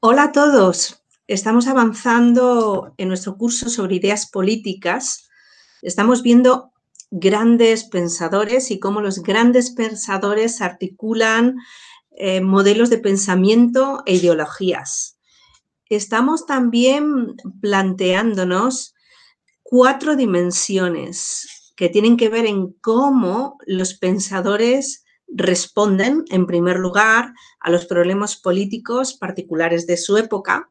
Hola a todos. Estamos avanzando en nuestro curso sobre ideas políticas. Estamos viendo grandes pensadores y cómo los grandes pensadores articulan eh, modelos de pensamiento e ideologías. Estamos también planteándonos cuatro dimensiones que tienen que ver en cómo los pensadores responden, en primer lugar, a los problemas políticos particulares de su época.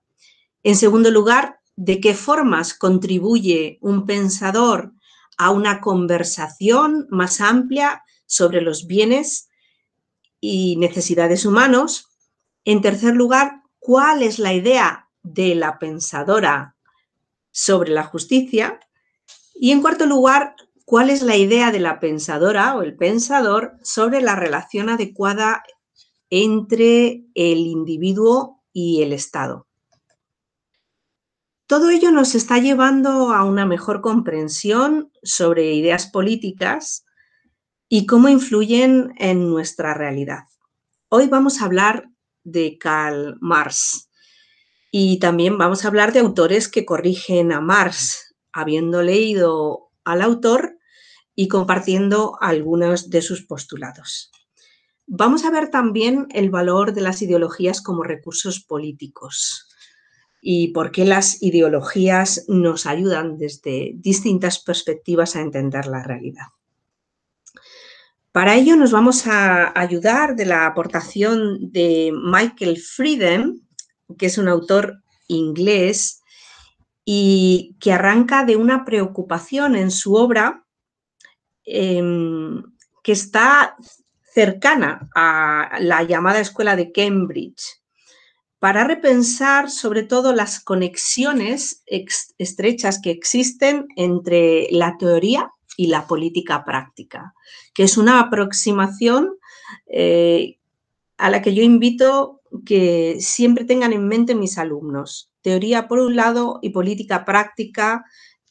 En segundo lugar, de qué formas contribuye un pensador a una conversación más amplia sobre los bienes y necesidades humanos. En tercer lugar, cuál es la idea de la pensadora sobre la justicia. Y en cuarto lugar, cuál es la idea de la pensadora o el pensador sobre la relación adecuada entre el individuo y el Estado. Todo ello nos está llevando a una mejor comprensión sobre ideas políticas y cómo influyen en nuestra realidad. Hoy vamos a hablar de Karl Marx y también vamos a hablar de autores que corrigen a Marx. Habiendo leído al autor, y compartiendo algunos de sus postulados. Vamos a ver también el valor de las ideologías como recursos políticos y por qué las ideologías nos ayudan desde distintas perspectivas a entender la realidad. Para ello nos vamos a ayudar de la aportación de Michael Frieden, que es un autor inglés y que arranca de una preocupación en su obra Em, que está cercana a la llamada escuela de Cambridge, para repensar sobre todo las conexiones estrechas que existen entre la teoría y la política práctica, que es una aproximación eh, a la que yo invito que siempre tengan en mente mis alumnos. Teoría por un lado y política práctica,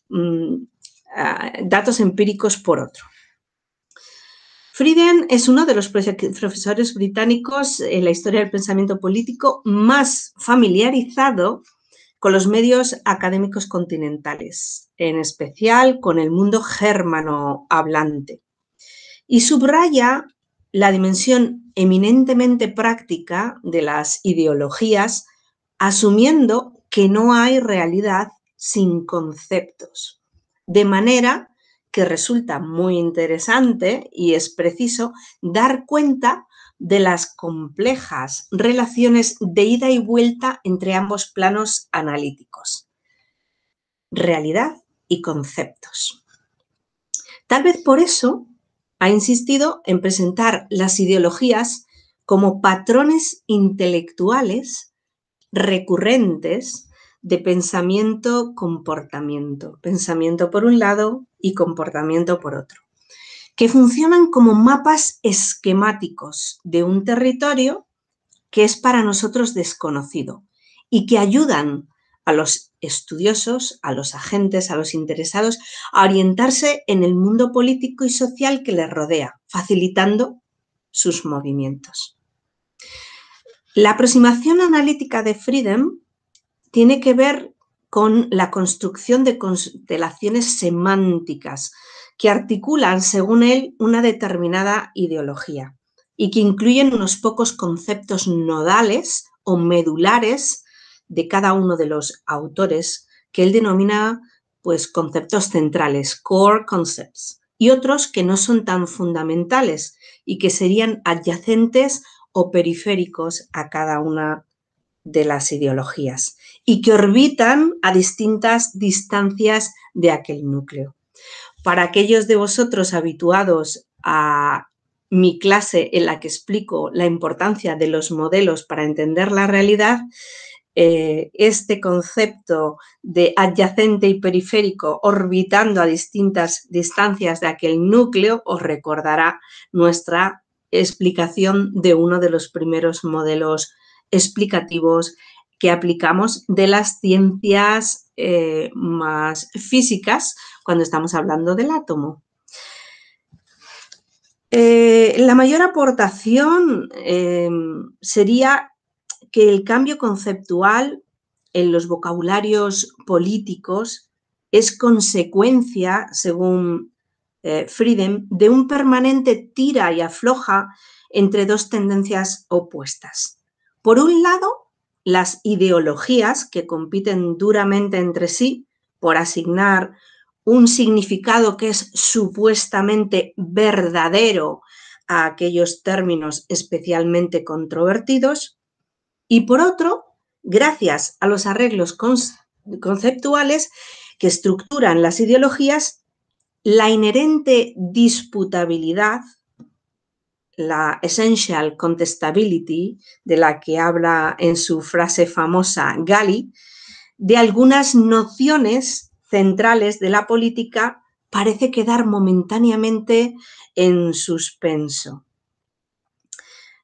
mm, ah, datos empíricos por otro. Frieden es uno de los profesores británicos en la historia del pensamiento político más familiarizado con los medios académicos continentales, en especial con el mundo germano hablante. Y subraya la dimensión eminentemente práctica de las ideologías, asumiendo que no hay realidad sin conceptos, de manera que resulta muy interesante y es preciso dar cuenta de las complejas relaciones de ida y vuelta entre ambos planos analíticos, realidad y conceptos. Tal vez por eso ha insistido en presentar las ideologías como patrones intelectuales recurrentes de pensamiento-comportamiento. Pensamiento por un lado, y comportamiento por otro, que funcionan como mapas esquemáticos de un territorio que es para nosotros desconocido y que ayudan a los estudiosos, a los agentes, a los interesados, a orientarse en el mundo político y social que les rodea, facilitando sus movimientos. La aproximación analítica de Freedom tiene que ver con la construcción de constelaciones semánticas que articulan, según él, una determinada ideología y que incluyen unos pocos conceptos nodales o medulares de cada uno de los autores que él denomina pues conceptos centrales, core concepts, y otros que no son tan fundamentales y que serían adyacentes o periféricos a cada una de las ideologías y que orbitan a distintas distancias de aquel núcleo. Para aquellos de vosotros habituados a mi clase en la que explico la importancia de los modelos para entender la realidad, eh, este concepto de adyacente y periférico orbitando a distintas distancias de aquel núcleo os recordará nuestra explicación de uno de los primeros modelos explicativos que aplicamos de las ciencias eh, más físicas cuando estamos hablando del átomo. Eh, la mayor aportación eh, sería que el cambio conceptual en los vocabularios políticos es consecuencia, según Friedem, de un permanente tira y afloja entre dos tendencias opuestas. Por un lado, las ideologías que compiten duramente entre sí por asignar un significado que es supuestamente verdadero a aquellos términos especialmente controvertidos. Y por otro, gracias a los arreglos conceptuales que estructuran las ideologías, la inherente disputabilidad la Essential Contestability, de la que habla en su frase famosa Gali, de algunas nociones centrales de la política parece quedar momentáneamente en suspenso.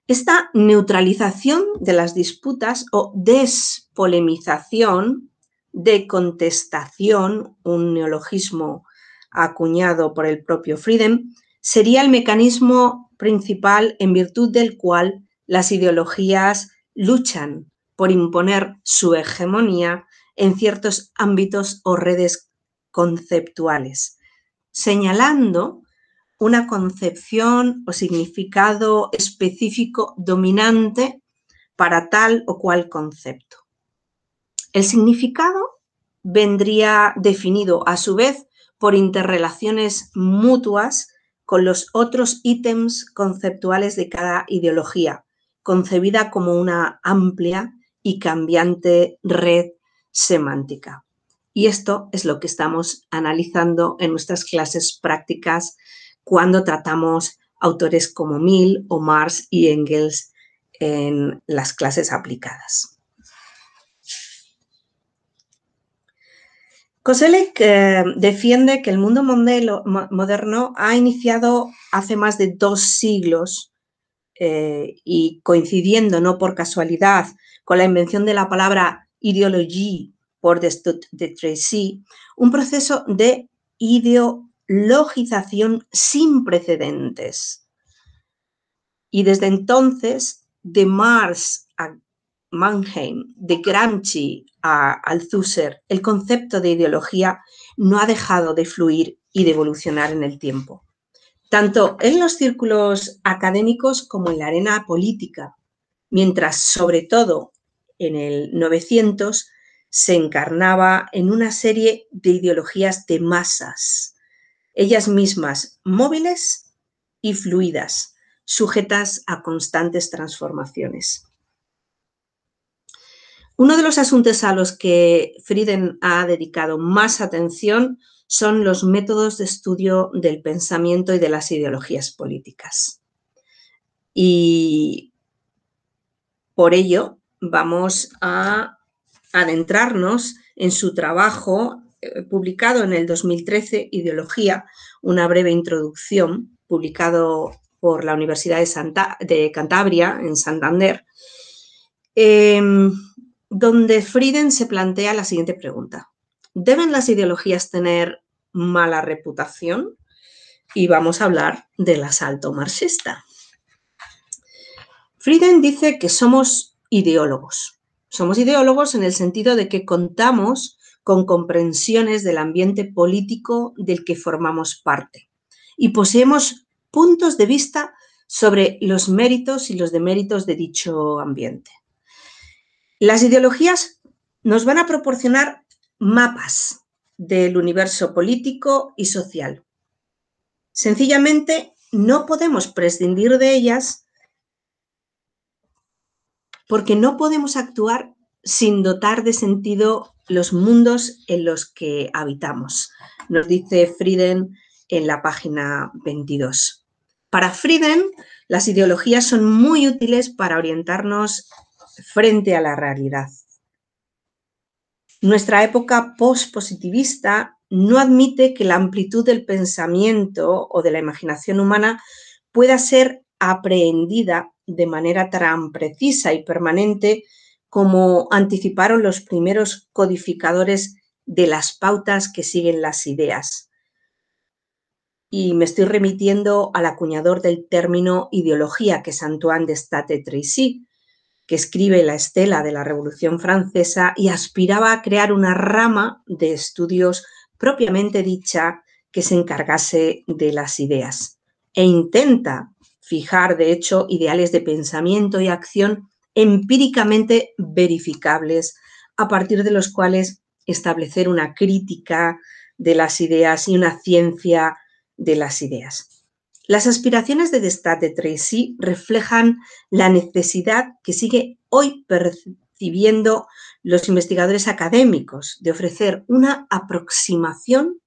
Esta neutralización de las disputas o despolemización, de contestación, un neologismo acuñado por el propio Frieden, sería el mecanismo principal en virtud del cual las ideologías luchan por imponer su hegemonía en ciertos ámbitos o redes conceptuales, señalando una concepción o significado específico dominante para tal o cual concepto. El significado vendría definido a su vez por interrelaciones mutuas con los otros ítems conceptuales de cada ideología, concebida como una amplia y cambiante red semántica. Y esto es lo que estamos analizando en nuestras clases prácticas cuando tratamos autores como Mill o Marx y Engels en las clases aplicadas. Koselleck eh, defiende que el mundo moderno ha iniciado hace más de dos siglos eh, y coincidiendo, no por casualidad, con la invención de la palabra ideología por de Tracy, un proceso de ideologización sin precedentes. Y desde entonces, de Mars Mannheim, de Gramsci a Althusser, el concepto de ideología no ha dejado de fluir y de evolucionar en el tiempo, tanto en los círculos académicos como en la arena política, mientras sobre todo en el 900 se encarnaba en una serie de ideologías de masas, ellas mismas móviles y fluidas, sujetas a constantes transformaciones. Uno de los asuntos a los que Frieden ha dedicado más atención son los métodos de estudio del pensamiento y de las ideologías políticas. Y por ello vamos a adentrarnos en su trabajo eh, publicado en el 2013, Ideología, una breve introducción, publicado por la Universidad de, Cantabria, en Santander. Em, donde Frieden se plantea la siguiente pregunta. ¿Deben las ideologías tener mala reputación? Y vamos a hablar del asalto marxista. Frieden dice que somos ideólogos. Somos ideólogos en el sentido de que contamos con comprensiones del ambiente político del que formamos parte y poseemos puntos de vista sobre los méritos y los deméritos de dicho ambiente. Las ideologías nos van a proporcionar mapas del universo político y social. Sencillamente, no podemos prescindir de ellas porque no podemos actuar sin dotar de sentido los mundos en los que habitamos, nos dice Frieden en la página 22. Para Frieden, las ideologías son muy útiles para orientarnos frente a la realidad. Nuestra época post-positivista no admite que la amplitud del pensamiento o de la imaginación humana pueda ser aprehendida de manera tan precisa y permanente como anticiparon los primeros codificadores de las pautas que siguen las ideas. Y me estoy remitiendo al acuñador del término ideología, que es Antoine de Stade que escribe la estela de la Revolución Francesa y aspiraba a crear una rama de estudios propiamente dicha que se encargase de las ideas e intenta fijar, de hecho, ideales de pensamiento y acción empíricamente verificables a partir de los cuales establecer una crítica de las ideas y una ciencia de las ideas. Las aspiraciones de Destat de Tracy reflejan la necesidad que sigue hoy percibiendo los investigadores académicos de ofrecer una aproximación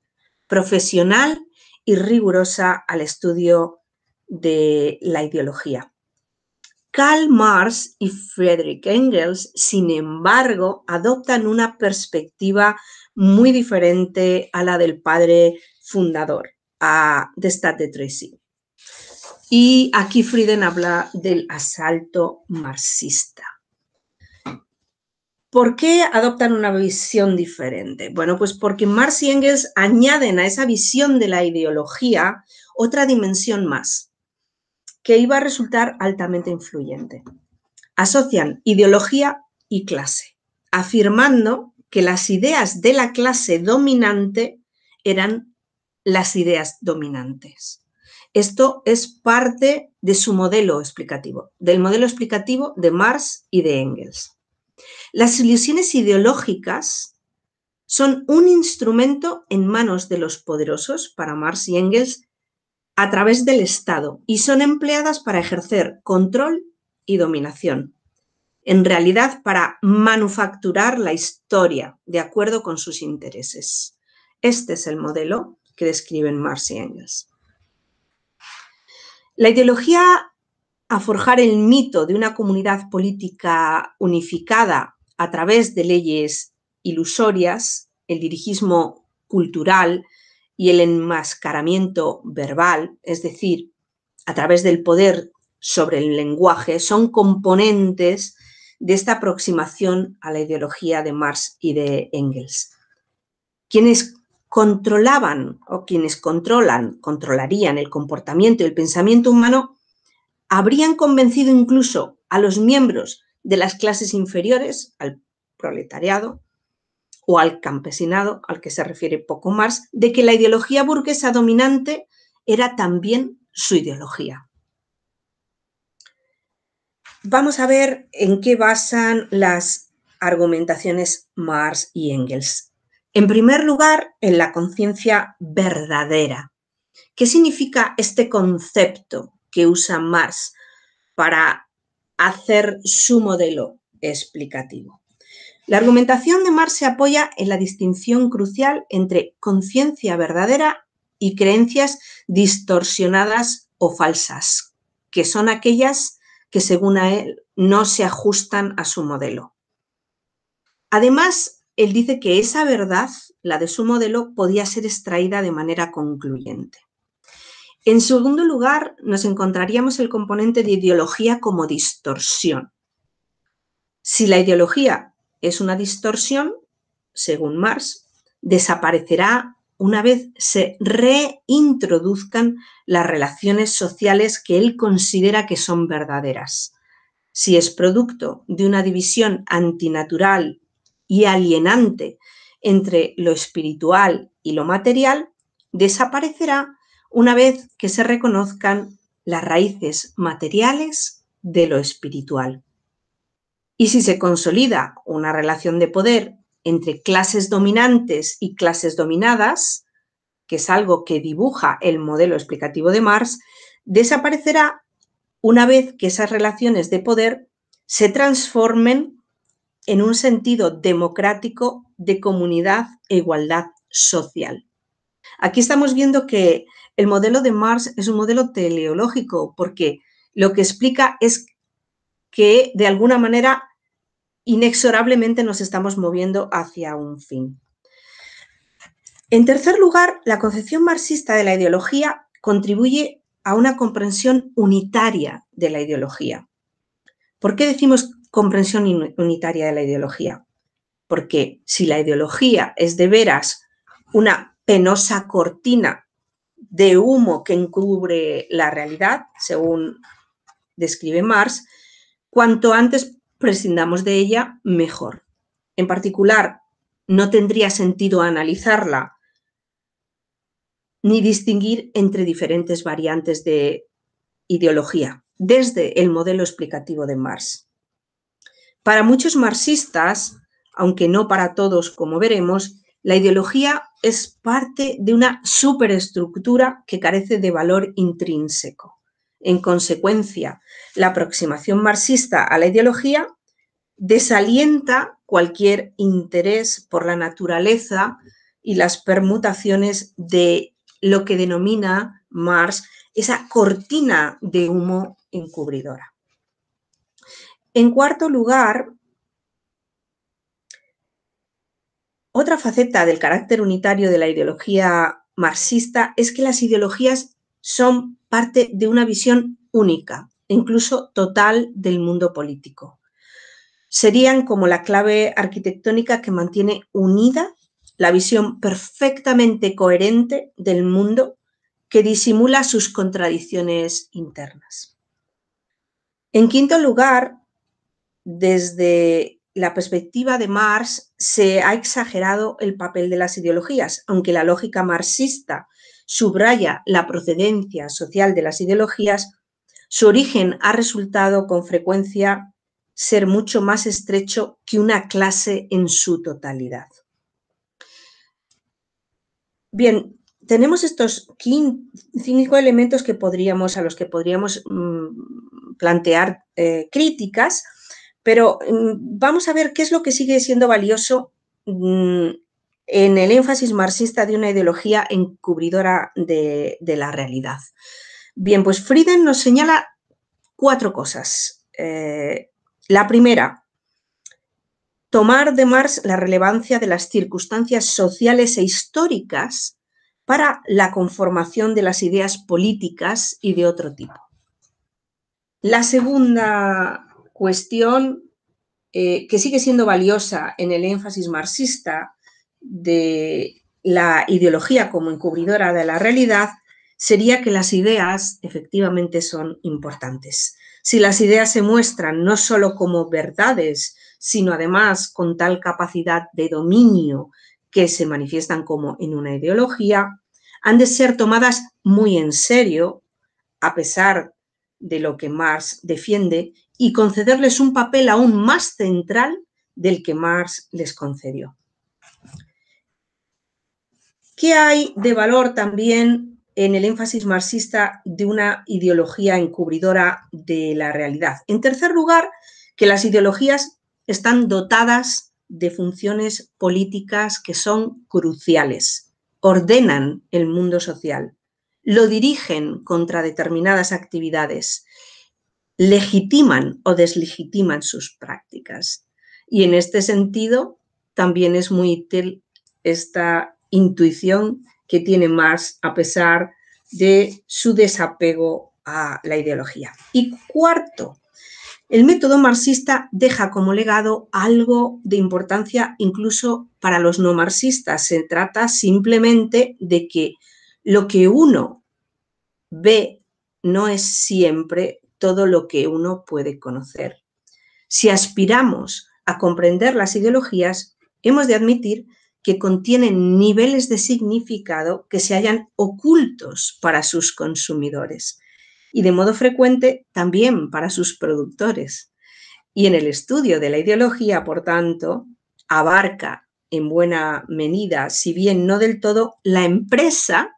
profesional y rigurosa al estudio de la ideología. Karl Marx y Friedrich Engels, sin embargo, adoptan una perspectiva muy diferente a la del padre fundador, a Destat de Tracy. Y aquí Frieden habla del asalto marxista. ¿Por qué adoptan una visión diferente? Bueno, pues porque Marx y Engels añaden a esa visión de la ideología otra dimensión más, que iba a resultar altamente influyente. Asocian ideología y clase, afirmando que las ideas de la clase dominante eran las ideas dominantes. Esto es parte de su modelo explicativo, del modelo explicativo de Marx y de Engels. Las ilusiones ideológicas son un instrumento en manos de los poderosos, para Marx y Engels, a través del Estado y son empleadas para ejercer control y dominación. En realidad, para manufacturar la historia de acuerdo con sus intereses. Este es el modelo que describen Marx y Engels. La ideología a forjar el mito de una comunidad política unificada a través de leyes ilusorias, el dirigismo cultural y el enmascaramiento verbal, es decir, a través del poder sobre el lenguaje, son componentes de esta aproximación a la ideología de Marx y de Engels. Quienes controlaban o quienes controlan, controlarían el comportamiento y el pensamiento humano, habrían convencido incluso a los miembros de las clases inferiores, al proletariado o al campesinado, al que se refiere poco Marx, de que la ideología burguesa dominante era también su ideología. Vamos a ver en qué basan las argumentaciones Marx y Engels. En primer lugar, en la conciencia verdadera. ¿Qué significa este concepto que usa Marx para hacer su modelo explicativo? La argumentación de Marx se apoya en la distinción crucial entre conciencia verdadera y creencias distorsionadas o falsas, que son aquellas que según a él no se ajustan a su modelo. Además, él dice que esa verdad, la de su modelo, podía ser extraída de manera concluyente. En segundo lugar, nos encontraríamos el componente de ideología como distorsión. Si la ideología es una distorsión, según Marx, desaparecerá una vez se reintroduzcan las relaciones sociales que él considera que son verdaderas. Si es producto de una división antinatural y alienante entre lo espiritual y lo material desaparecerá una vez que se reconozcan las raíces materiales de lo espiritual. Y si se consolida una relación de poder entre clases dominantes y clases dominadas, que es algo que dibuja el modelo explicativo de Marx, desaparecerá una vez que esas relaciones de poder se transformen en un sentido democrático de comunidad e igualdad social. Aquí estamos viendo que el modelo de Marx es un modelo teleológico porque lo que explica es que de alguna manera inexorablemente nos estamos moviendo hacia un fin. En tercer lugar, la concepción marxista de la ideología contribuye a una comprensión unitaria de la ideología. ¿Por qué decimos comprensión unitaria de la ideología. Porque si la ideología es de veras una penosa cortina de humo que encubre la realidad, según describe Marx, cuanto antes prescindamos de ella, mejor. En particular, no tendría sentido analizarla ni distinguir entre diferentes variantes de ideología, desde el modelo explicativo de Marx. Para muchos marxistas, aunque no para todos como veremos, la ideología es parte de una superestructura que carece de valor intrínseco. En consecuencia, la aproximación marxista a la ideología desalienta cualquier interés por la naturaleza y las permutaciones de lo que denomina Marx esa cortina de humo encubridora. En cuarto lugar, otra faceta del carácter unitario de la ideología marxista es que las ideologías son parte de una visión única, incluso total, del mundo político. Serían como la clave arquitectónica que mantiene unida la visión perfectamente coherente del mundo que disimula sus contradicciones internas. En quinto lugar, desde la perspectiva de Marx se ha exagerado el papel de las ideologías, aunque la lógica marxista subraya la procedencia social de las ideologías, su origen ha resultado con frecuencia ser mucho más estrecho que una clase en su totalidad. Bien, tenemos estos cinco elementos que podríamos, a los que podríamos mm, plantear eh, críticas pero mm, vamos a ver qué es lo que sigue siendo valioso mm, en el énfasis marxista de una ideología encubridora de, la realidad. Bien, pues Frieden nos señala cuatro cosas. Eh, la primera, tomar de Marx la relevancia de las circunstancias sociales e históricas para la conformación de las ideas políticas y de otro tipo. La segunda cuestión eh, que sigue siendo valiosa en el énfasis marxista de la ideología como encubridora de la realidad sería que las ideas efectivamente son importantes. Si las ideas se muestran no solo como verdades, sino además con tal capacidad de dominio que se manifiestan como en una ideología, han de ser tomadas muy en serio, a pesar de lo que Marx defiende, y concederles un papel aún más central del que Marx les concedió. ¿Qué hay de valor también en el énfasis marxista de una ideología encubridora de la realidad? En tercer lugar, que las ideologías están dotadas de funciones políticas que son cruciales, ordenan el mundo social, lo dirigen contra determinadas actividades, legitiman o deslegitiman sus prácticas. Y en este sentido, también es muy útil esta intuición que tiene Marx a pesar de su desapego a la ideología. Y cuarto, el método marxista deja como legado algo de importancia incluso para los no marxistas. Se trata simplemente de que lo que uno ve no es siempre todo lo que uno puede conocer. Si aspiramos a comprender las ideologías, hemos de admitir que contienen niveles de significado que se hallan ocultos para sus consumidores y de modo frecuente también para sus productores. Y en el estudio de la ideología, por tanto, abarca en buena medida, si bien no del todo, la empresa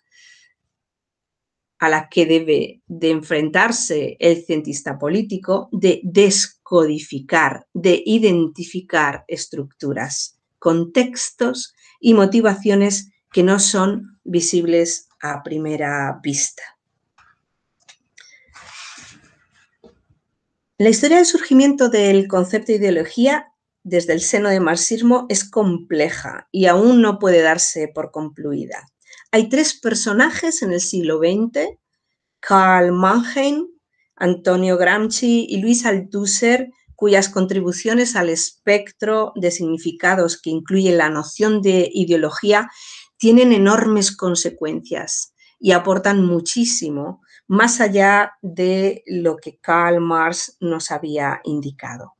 a la que debe de enfrentarse el cientista político, de descodificar, de identificar estructuras, contextos y motivaciones que no son visibles a primera vista. La historia del surgimiento del concepto de ideología desde el seno del marxismo es compleja y aún no puede darse por concluida. Hay tres personajes en el siglo XX, Karl Mannheim, Antonio Gramsci y Luis Althusser, cuyas contribuciones al espectro de significados que incluye la noción de ideología tienen enormes consecuencias y aportan muchísimo más allá de lo que Karl Marx nos había indicado.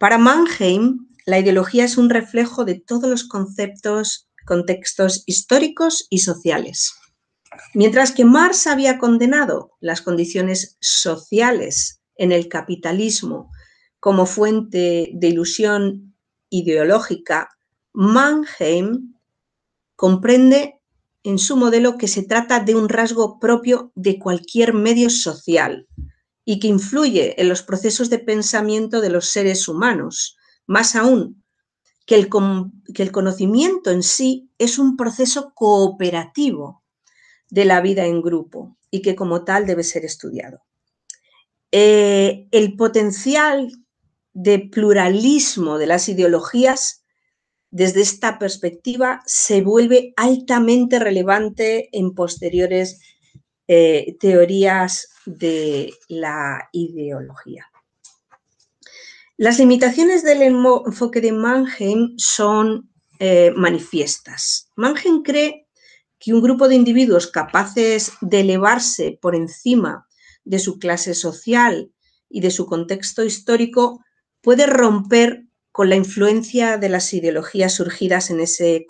Para Mannheim, la ideología es un reflejo de todos los conceptos contextos históricos y sociales. Mientras que Marx había condenado las condiciones sociales en el capitalismo como fuente de ilusión ideológica, Mannheim comprende en su modelo que se trata de un rasgo propio de cualquier medio social y que influye en los procesos de pensamiento de los seres humanos, más aún que el, conocimiento en sí es un proceso cooperativo de la vida en grupo y que como tal debe ser estudiado. Eh, el potencial de pluralismo de las ideologías desde esta perspectiva se vuelve altamente relevante en posteriores eh, teorías de la ideología. Las limitaciones del enfoque de Mannheim son eh, manifiestas. Mannheim cree que un grupo de individuos capaces de elevarse por encima de su clase social y de su contexto histórico puede romper con la influencia de las ideologías surgidas en ese,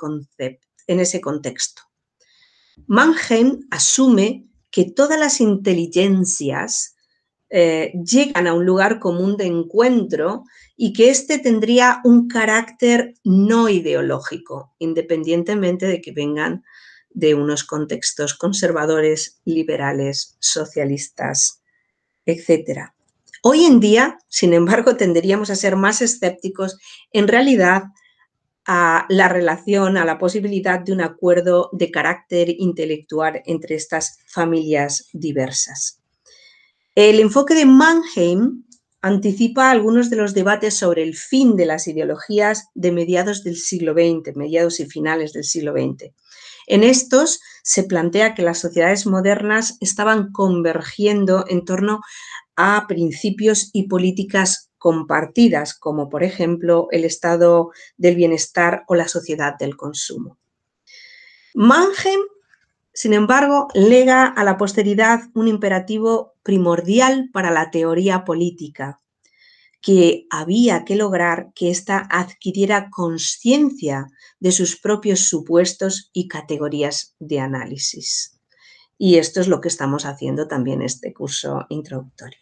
en ese contexto. Mannheim asume que todas las inteligencias eh, llegan a un lugar común de encuentro y que éste tendría un carácter no ideológico, independientemente de que vengan de unos contextos conservadores, liberales, socialistas, etc. Hoy en día, sin embargo, tenderíamos a ser más escépticos en realidad a la relación, a la posibilidad de un acuerdo de carácter intelectual entre estas familias diversas. El enfoque de Mannheim anticipa algunos de los debates sobre el fin de las ideologías de mediados del siglo XX, mediados y finales del siglo XX. En estos se plantea que las sociedades modernas estaban convergiendo en torno a principios y políticas compartidas, como por ejemplo el estado del bienestar o la sociedad del consumo. Mannheim sin embargo, lega a la posteridad un imperativo primordial para la teoría política, que había que lograr que ésta adquiriera conciencia de sus propios supuestos y categorías de análisis. Y esto es lo que estamos haciendo también en este curso introductorio.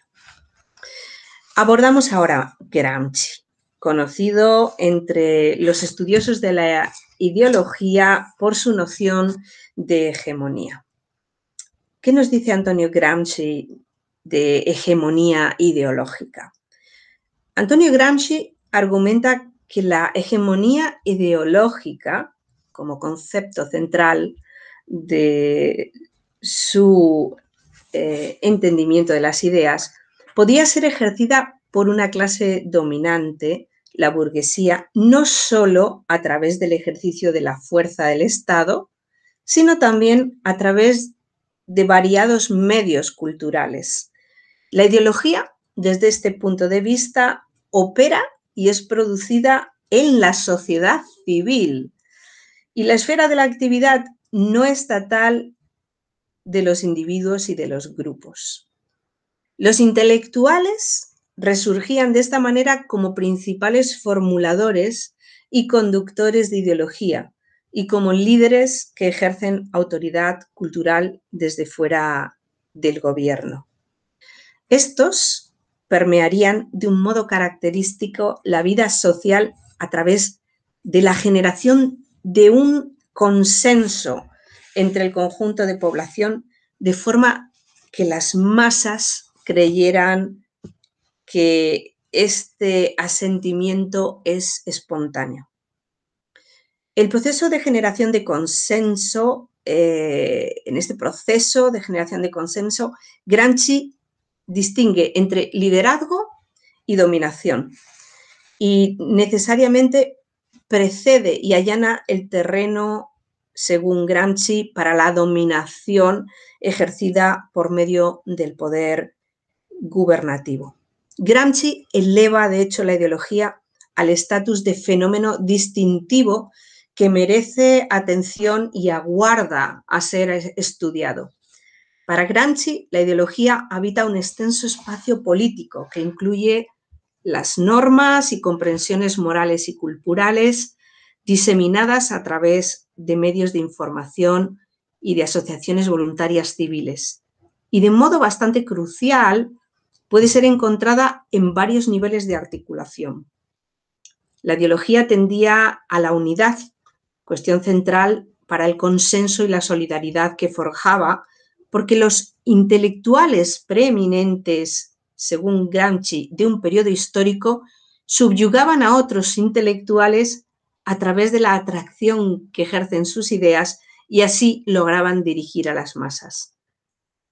Abordamos ahora Gramsci conocido entre los estudiosos de la ideología por su noción de hegemonía. ¿Qué nos dice Antonio Gramsci de hegemonía ideológica? Antonio Gramsci argumenta que la hegemonía ideológica, como concepto central de su eh, entendimiento de las ideas, podía ser ejercida por una clase dominante la burguesía no solo a través del ejercicio de la fuerza del Estado, sino también a través de variados medios culturales. La ideología, desde este punto de vista, opera y es producida en la sociedad civil. Y la esfera de la actividad no estatal de los individuos y de los grupos. Los intelectuales resurgían de esta manera como principales formuladores y conductores de ideología y como líderes que ejercen autoridad cultural desde fuera del gobierno. Estos permearían de un modo característico la vida social a través de la generación de un consenso entre el conjunto de población de forma que las masas creyeran que este asentimiento es espontáneo. El proceso de generación de consenso, eh, en este proceso de generación de consenso, Gramsci distingue entre liderazgo y dominación y necesariamente precede y allana el terreno, según Gramsci, para la dominación ejercida por medio del poder gubernativo. Gramsci eleva, de hecho, la ideología al estatus de fenómeno distintivo que merece atención y aguarda a ser estudiado. Para Gramsci, la ideología habita un extenso espacio político que incluye las normas y comprensiones morales y culturales diseminadas a través de medios de información y de asociaciones voluntarias civiles. Y de modo bastante crucial, puede ser encontrada en varios niveles de articulación. La ideología tendía a la unidad, cuestión central para el consenso y la solidaridad que forjaba, porque los intelectuales preeminentes, según Gramsci, de un periodo histórico, subyugaban a otros intelectuales a través de la atracción que ejercen sus ideas y así lograban dirigir a las masas.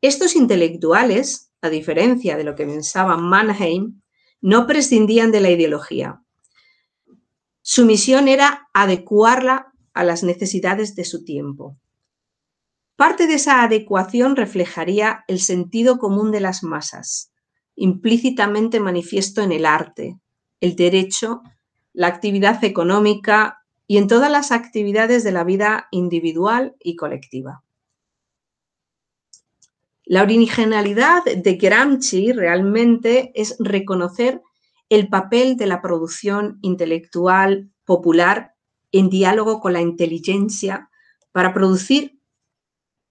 Estos intelectuales, a diferencia de lo que pensaba Mannheim, no prescindían de la ideología. Su misión era adecuarla a las necesidades de su tiempo. Parte de esa adecuación reflejaría el sentido común de las masas, implícitamente manifiesto en el arte, el derecho, la actividad económica y en todas las actividades de la vida individual y colectiva. La originalidad de Gramsci realmente es reconocer el papel de la producción intelectual popular en diálogo con la inteligencia para producir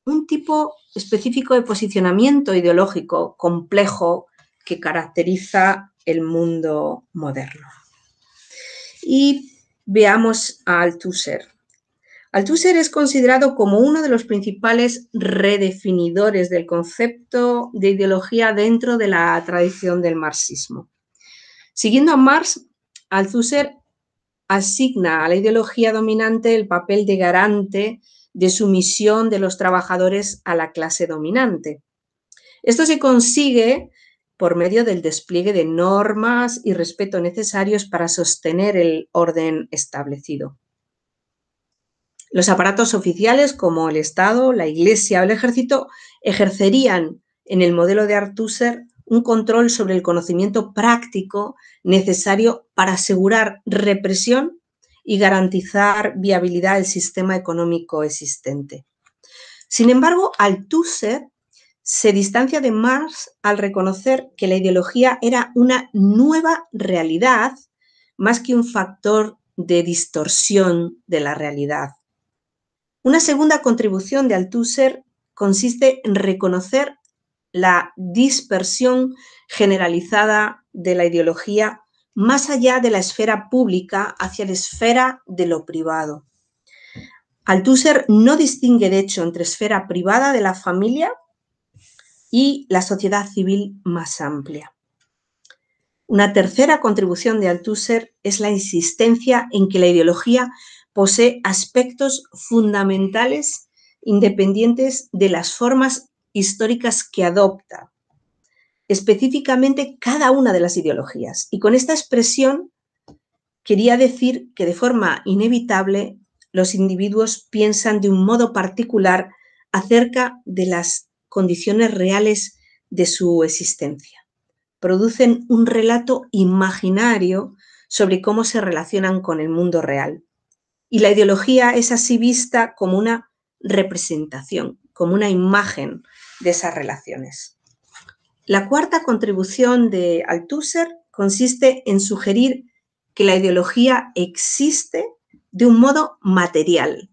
un tipo específico de posicionamiento ideológico complejo que caracteriza el mundo moderno. Y veamos a Althusser. Althusser es considerado como uno de los principales redefinidores del concepto de ideología dentro de la tradición del marxismo. Siguiendo a Marx, Althusser asigna a la ideología dominante el papel de garante de sumisión de los trabajadores a la clase dominante. Esto se consigue por medio del despliegue de normas y respeto necesarios para sostener el orden establecido. Los aparatos oficiales como el Estado, la Iglesia o el Ejército ejercerían en el modelo de Artuser un control sobre el conocimiento práctico necesario para asegurar represión y garantizar viabilidad del sistema económico existente. Sin embargo, Althusser se distancia de Marx al reconocer que la ideología era una nueva realidad más que un factor de distorsión de la realidad. Una segunda contribución de Althusser consiste en reconocer la dispersión generalizada de la ideología más allá de la esfera pública hacia la esfera de lo privado. Althusser no distingue, de hecho, entre esfera privada de la familia y la sociedad civil más amplia. Una tercera contribución de Althusser es la insistencia en que la ideología posee aspectos fundamentales independientes de las formas históricas que adopta, específicamente cada una de las ideologías. Y con esta expresión quería decir que de forma inevitable los individuos piensan de un modo particular acerca de las condiciones reales de su existencia. Producen un relato imaginario sobre cómo se relacionan con el mundo real. Y la ideología es así vista como una representación, como una imagen de esas relaciones. La cuarta contribución de Althusser consiste en sugerir que la ideología existe de un modo material.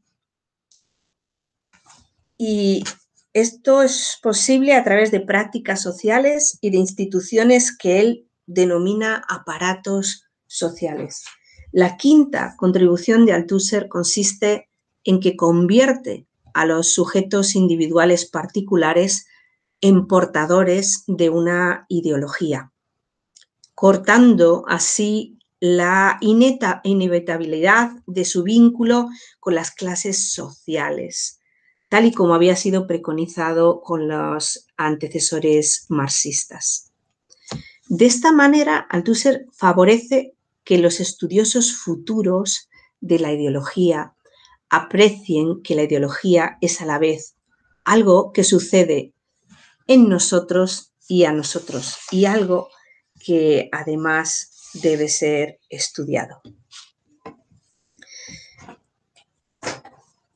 Y esto es posible a través de prácticas sociales y de instituciones que él denomina aparatos sociales. La quinta contribución de Althusser consiste en que convierte a los sujetos individuales particulares en portadores de una ideología, cortando así la ineta, inevitabilidad de su vínculo con las clases sociales, tal y como había sido preconizado con los antecesores marxistas. De esta manera, Althusser favorece que los estudiosos futuros de la ideología aprecien que la ideología es a la vez algo que sucede en nosotros y a nosotros, y algo que además debe ser estudiado.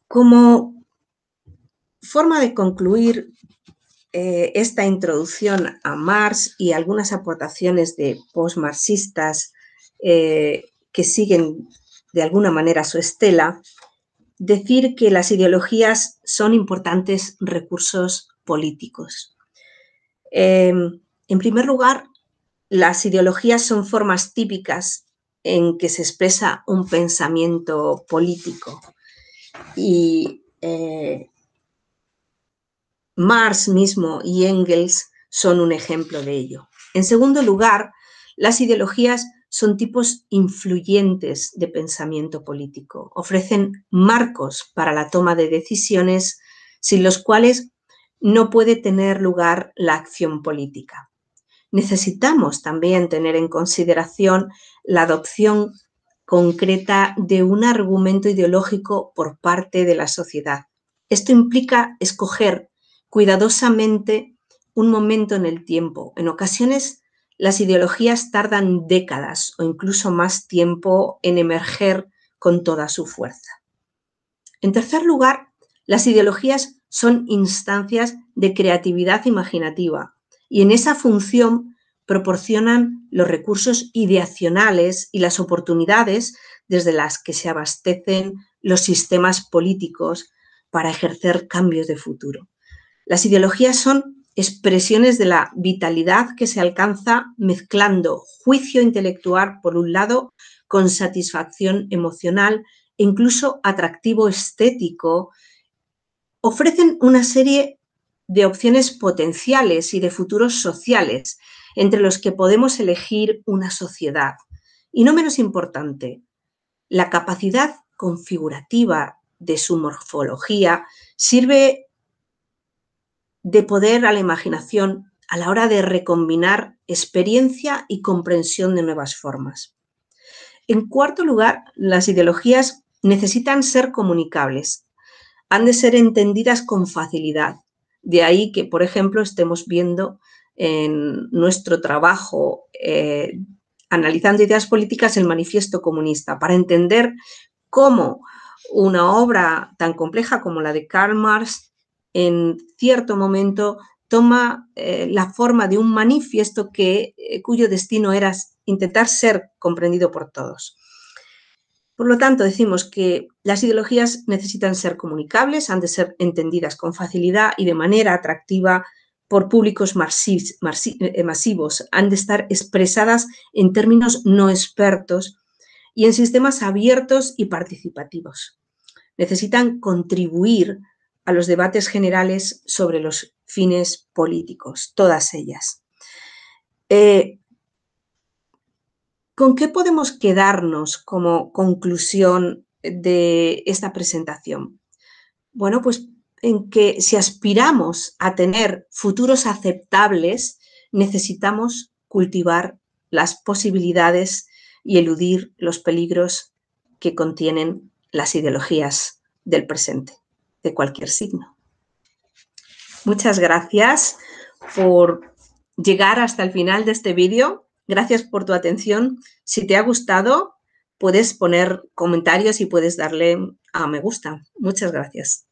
Como forma de concluir eh, esta introducción a Marx y algunas aportaciones de posmarxistas eh, que siguen de alguna manera su estela, decir que las ideologías son importantes recursos políticos. Eh, en primer lugar, las ideologías son formas típicas en que se expresa un pensamiento político. Y eh, Marx mismo y Engels son un ejemplo de ello. En segundo lugar, las ideologías son tipos influyentes de pensamiento político, ofrecen marcos para la toma de decisiones sin los cuales no puede tener lugar la acción política. Necesitamos también tener en consideración la adopción concreta de un argumento ideológico por parte de la sociedad. Esto implica escoger cuidadosamente un momento en el tiempo, en ocasiones las ideologías tardan décadas o incluso más tiempo en emerger con toda su fuerza. En tercer lugar, las ideologías son instancias de creatividad imaginativa y en esa función proporcionan los recursos ideacionales y las oportunidades desde las que se abastecen los sistemas políticos para ejercer cambios de futuro. Las ideologías son expresiones de la vitalidad que se alcanza mezclando juicio intelectual, por un lado, con satisfacción emocional e incluso atractivo estético, ofrecen una serie de opciones potenciales y de futuros sociales entre los que podemos elegir una sociedad. Y no menos importante, la capacidad configurativa de su morfología sirve de poder a la imaginación a la hora de recombinar experiencia y comprensión de nuevas formas. En cuarto lugar, las ideologías necesitan ser comunicables, han de ser entendidas con facilidad. De ahí que, por ejemplo, estemos viendo en nuestro trabajo eh, analizando ideas políticas el manifiesto comunista, para entender cómo una obra tan compleja como la de Karl Marx en cierto momento toma eh, la forma de un manifiesto que, eh, cuyo destino era intentar ser comprendido por todos. Por lo tanto, decimos que las ideologías necesitan ser comunicables, han de ser entendidas con facilidad y de manera atractiva por públicos eh, masivos, han de estar expresadas en términos no expertos y en sistemas abiertos y participativos. Necesitan contribuir a los debates generales sobre los fines políticos, todas ellas. Eh, ¿Con qué podemos quedarnos como conclusión de esta presentación? Bueno, pues en que si aspiramos a tener futuros aceptables, necesitamos cultivar las posibilidades y eludir los peligros que contienen las ideologías del presente de cualquier signo. Muchas gracias por llegar hasta el final de este vídeo. Gracias por tu atención. Si te ha gustado, puedes poner comentarios y puedes darle a me gusta. Muchas gracias.